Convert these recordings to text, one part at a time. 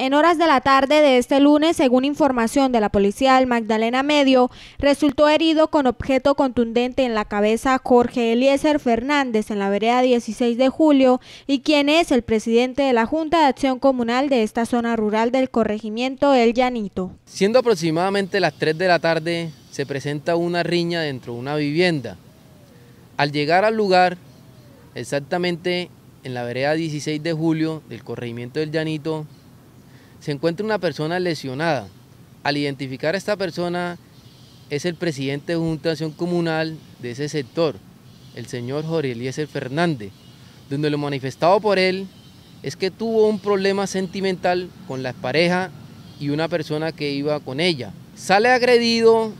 En horas de la tarde de este lunes, según información de la policía del Magdalena Medio, resultó herido con objeto contundente en la cabeza Jorge Eliezer Fernández en la vereda 16 de julio y quien es el presidente de la Junta de Acción Comunal de esta zona rural del corregimiento El Llanito. Siendo aproximadamente las 3 de la tarde, se presenta una riña dentro de una vivienda. Al llegar al lugar, exactamente en la vereda 16 de julio del corregimiento del Llanito, se encuentra una persona lesionada. Al identificar a esta persona es el presidente de Junta Acción Comunal de ese sector, el señor Jorge Eliezer Fernández, donde lo manifestado por él es que tuvo un problema sentimental con la pareja y una persona que iba con ella. Sale agredido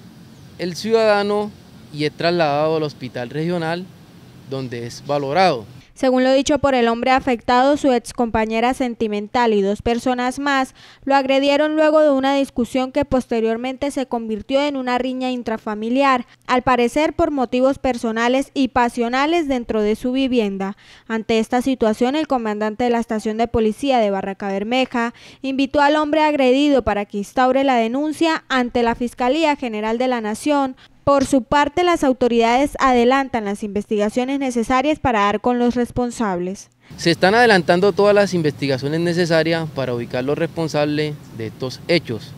el ciudadano y es trasladado al hospital regional donde es valorado. Según lo dicho por el hombre afectado, su excompañera sentimental y dos personas más lo agredieron luego de una discusión que posteriormente se convirtió en una riña intrafamiliar, al parecer por motivos personales y pasionales dentro de su vivienda. Ante esta situación, el comandante de la estación de policía de Barraca Bermeja invitó al hombre agredido para que instaure la denuncia ante la Fiscalía General de la Nación por su parte, las autoridades adelantan las investigaciones necesarias para dar con los responsables. Se están adelantando todas las investigaciones necesarias para ubicar los responsables de estos hechos.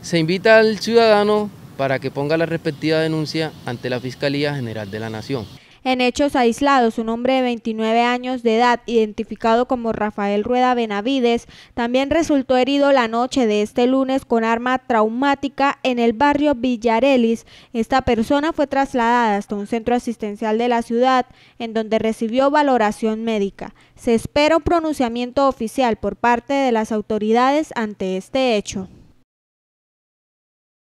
Se invita al ciudadano para que ponga la respectiva denuncia ante la Fiscalía General de la Nación. En hechos aislados, un hombre de 29 años de edad, identificado como Rafael Rueda Benavides, también resultó herido la noche de este lunes con arma traumática en el barrio Villarelis. Esta persona fue trasladada hasta un centro asistencial de la ciudad, en donde recibió valoración médica. Se espera un pronunciamiento oficial por parte de las autoridades ante este hecho.